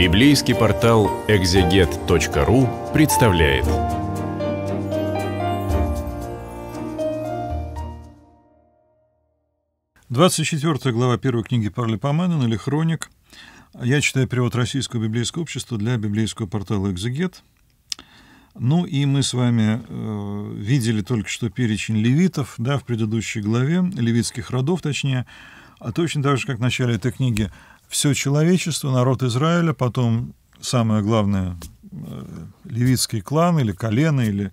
Библейский портал экзегет.ру представляет. Двадцать четвертая глава первой книги Парли Паманин или Хроник. Я читаю перевод Российского библейского общества для библейского портала «Экзегет». Ну и мы с вами э, видели только что перечень левитов, да, в предыдущей главе, левитских родов точнее, а точно так же, как в начале этой книги, все человечество, народ Израиля, потом самое главное э, левитский клан или колено или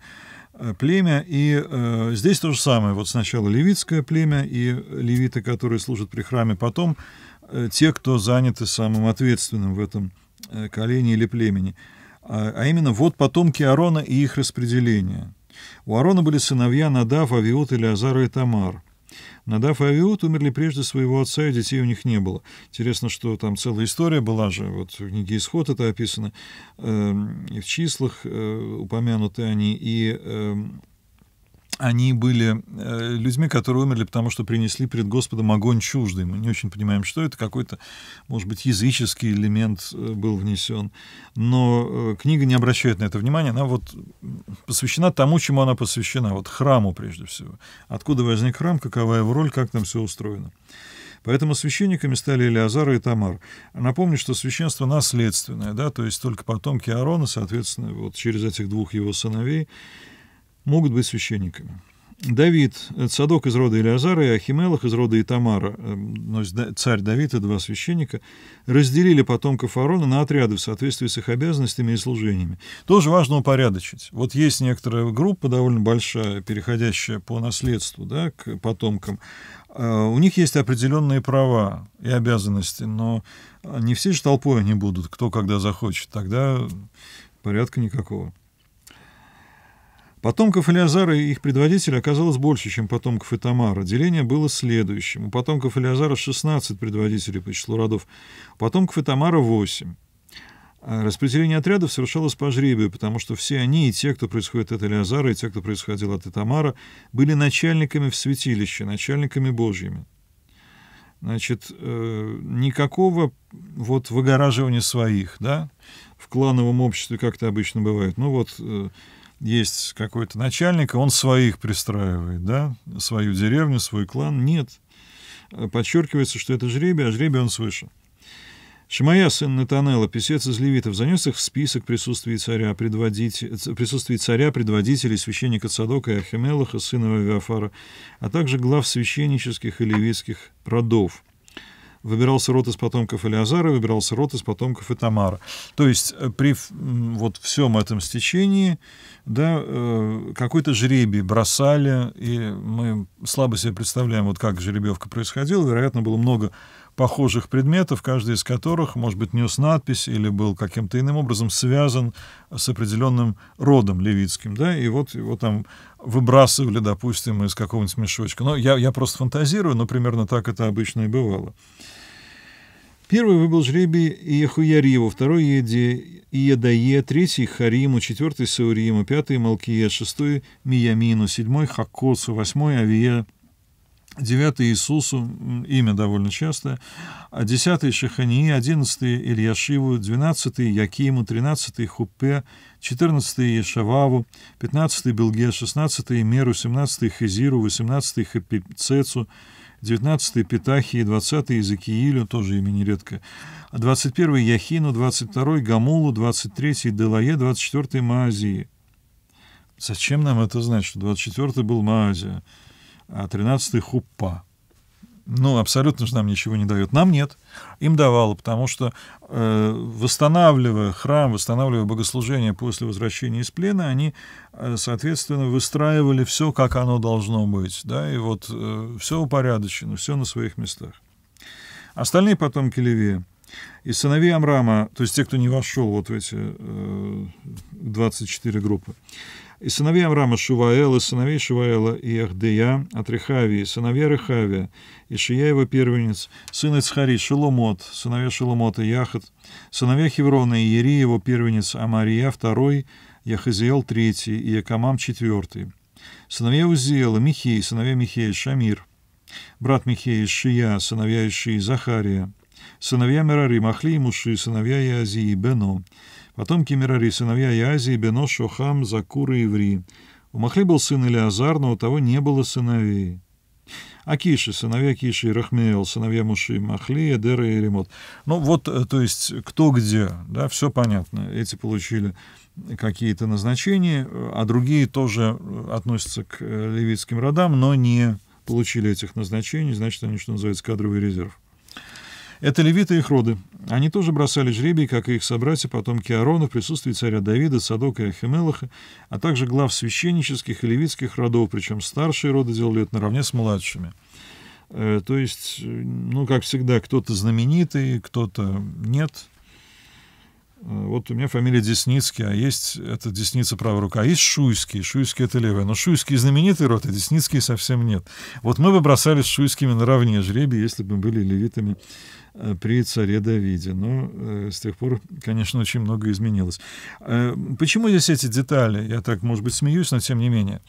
э, племя. И э, здесь то же самое. Вот сначала левитское племя и левиты, которые служат при храме, потом э, те, кто заняты самым ответственным в этом э, колене или племени. А, а именно вот потомки Аарона и их распределение. У Аарона были сыновья Надав, Авиот, Илиазар и Тамар. Надав и Авиот умерли прежде своего отца, и детей у них не было. Интересно, что там целая история была же, вот в книге «Исход» это описано, эм, и в числах э, упомянуты они, и эм, они были э, людьми, которые умерли, потому что принесли перед Господом огонь чуждый. Мы не очень понимаем, что это. Какой-то, может быть, языческий элемент э, был внесен. Но э, книга не обращает на это внимания. Она вот посвящена тому, чему она посвящена. Вот храму, прежде всего. Откуда возник храм, какова его роль, как там все устроено. Поэтому священниками стали Илиазар и Тамар. Напомню, что священство наследственное, да, то есть только потомки Аарона, соответственно, вот через этих двух его сыновей, могут быть священниками. Давид, Цадок из рода Илиазара и Ахимелах из рода Итамара, эм, царь Давид и два священника, разделили потомков Аарона на отряды в соответствии с их обязанностями и служениями. Тоже важно упорядочить. Вот есть некоторая группа довольно большая, переходящая по наследству да, к потомкам. Э, у них есть определенные права и обязанности, но не все же толпой они будут, кто когда захочет. Тогда порядка никакого. Потомков Элиазара и их предводителя оказалось больше, чем потомков Итамара. Деление было следующим. У потомков Элиазара 16 предводителей по числу родов, у потомков Итамара 8. А распределение отрядов совершалось по жребию, потому что все они, и те, кто происходит от Элиазара, и те, кто происходил от Итамара, были начальниками в святилище, начальниками божьими. Значит, э, никакого вот выгораживания своих, да, в клановом обществе как-то обычно бывает. Ну вот э, есть какой-то начальник, он своих пристраивает, да, свою деревню, свой клан. Нет. А подчеркивается, что это жребие, а жребие он свыше. Шимая, сын Натанела, писец из левитов, занес их в список присутствия царя, предводитель, присутствий царя, предводителей, священника Цадока и Архимелаха, сына Вавиафара, а также глав священнических и левитских родов выбирался род из потомков Элиазара, выбирался род из потомков Итамара. То есть э, при вот всем этом стечении да, э, какой-то жребий бросали, и мы слабо себе представляем, вот как жеребьевка происходила. Вероятно, было много похожих предметов, каждый из которых, может быть, нес надпись или был каким-то иным образом связан с определенным родом левитским, да, и вот его там выбрасывали, допустим, из какого-нибудь мешочка. Но я, я просто фантазирую, но примерно так это обычно и бывало. Первый выбыл жребий Иехуяриву, второй Еде, Иедае, третий Хариму, четвертый Сауриму, пятый Малкие, шестой Миямину, седьмой хакосу, восьмой Авия, девятый Иисусу, имя довольно частое, а десятый Шахании, одиннадцатый Ильяшиву, двенадцатый Якиму, тринадцатый Хупе, четырнадцатый Ешававу, пятнадцатый Белге, шестнадцатый Меру, семнадцатый Хизиру, восемнадцатый Хапицецу, девятнадцатый Петахии, двадцатый Иезекиилю, тоже имя нередко, а двадцать первый Яхину, двадцать второй Гамулу, двадцать третий Делае, двадцать четвертый Маазии. Зачем нам это знать, что двадцать четвертый был Маазия? а 13-й хуппа. Ну, абсолютно же нам ничего не дает. Нам нет. Им давало, потому что, э, восстанавливая храм, восстанавливая богослужение после возвращения из плена, они, э, соответственно, выстраивали все, как оно должно быть. Да? И вот э, все упорядочено, все на своих местах. Остальные потомки Левия и сыновей Амрама, то есть те, кто не вошел вот в эти э, 24 группы, и сыновей Амрама Шуваэла, сыновей Шуваэла и Ахдея, от Рехавии, сыновей Рехавия, Ишия его первенец, сын Ицхари, Шеломот, сыновей Шеломота, Яхат, сыновья Хеврона и Ери, его первенец, Амария, второй, Яхазиел третий, и Якамам, четвертый. Сыновья Узиэла, Михей, сыновья Михея, Шамир, брат Михея, Шия, сыновья Ишии, Захария, сыновья Мерари, Махли и Муши, сыновья Иазии и Бено, потомки Мерари, сыновья Иазии, Бено, Шохам, Закуры и Иври. У Махли был сын Илиазар, но у того не было сыновей. Акиши, сыновья Киши и Рахмеэл, сыновья Муши, Махли, Эдера и Ремот. Ну вот, э, то есть, кто где, да, все понятно. Эти получили какие-то назначения, а другие тоже э, относятся к э, левитским родам, но не получили этих назначений, значит, они, что называется, кадровый резерв. Это левиты и их роды. Они тоже бросали жребий, как и их собратья, потомки Аарона, в присутствии царя Давида, Садока и Ахимелаха, а также глав священнических и левитских родов, причем старшие роды делали это наравне с младшими. Э, то есть, э, ну, как всегда, кто-то знаменитый, кто-то нет — Э, вот у меня фамилия Десницкий, а есть, это Десница правая рука, а есть Шуйский, Шуйский это левая. Но Шуйский знаменитый род, а Десницкий совсем нет. Вот мы бы бросались с Шуйскими наравне жребий, если бы мы были левитами э, при царе Давиде. Но э, с тех пор, конечно, очень многое изменилось. Э, почему здесь эти детали? Я так, может быть, смеюсь, но тем не менее.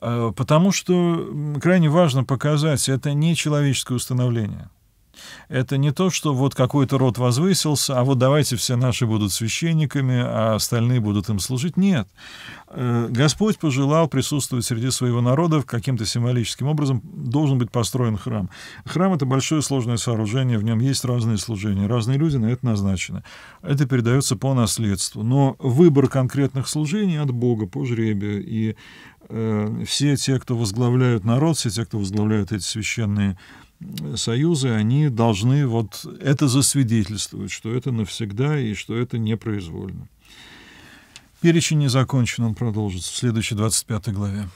Э, потому что крайне важно показать, это не человеческое установление – это не то, что вот какой-то род возвысился, а вот давайте все наши будут священниками, а остальные будут им служить. Нет. Э, Господь пожелал присутствовать среди своего народа каким-то символическим образом. Должен быть построен храм. Храм — это большое сложное сооружение, в нем есть разные служения, разные люди на это назначены. Это передается по наследству. Но выбор конкретных служений от Бога по жребию и э, все те, кто возглавляют народ, все те, кто возглавляют эти священные союзы, они должны вот это засвидетельствовать, что это навсегда и что это непроизвольно. Перечень не закончен, он продолжится в следующей 25 главе.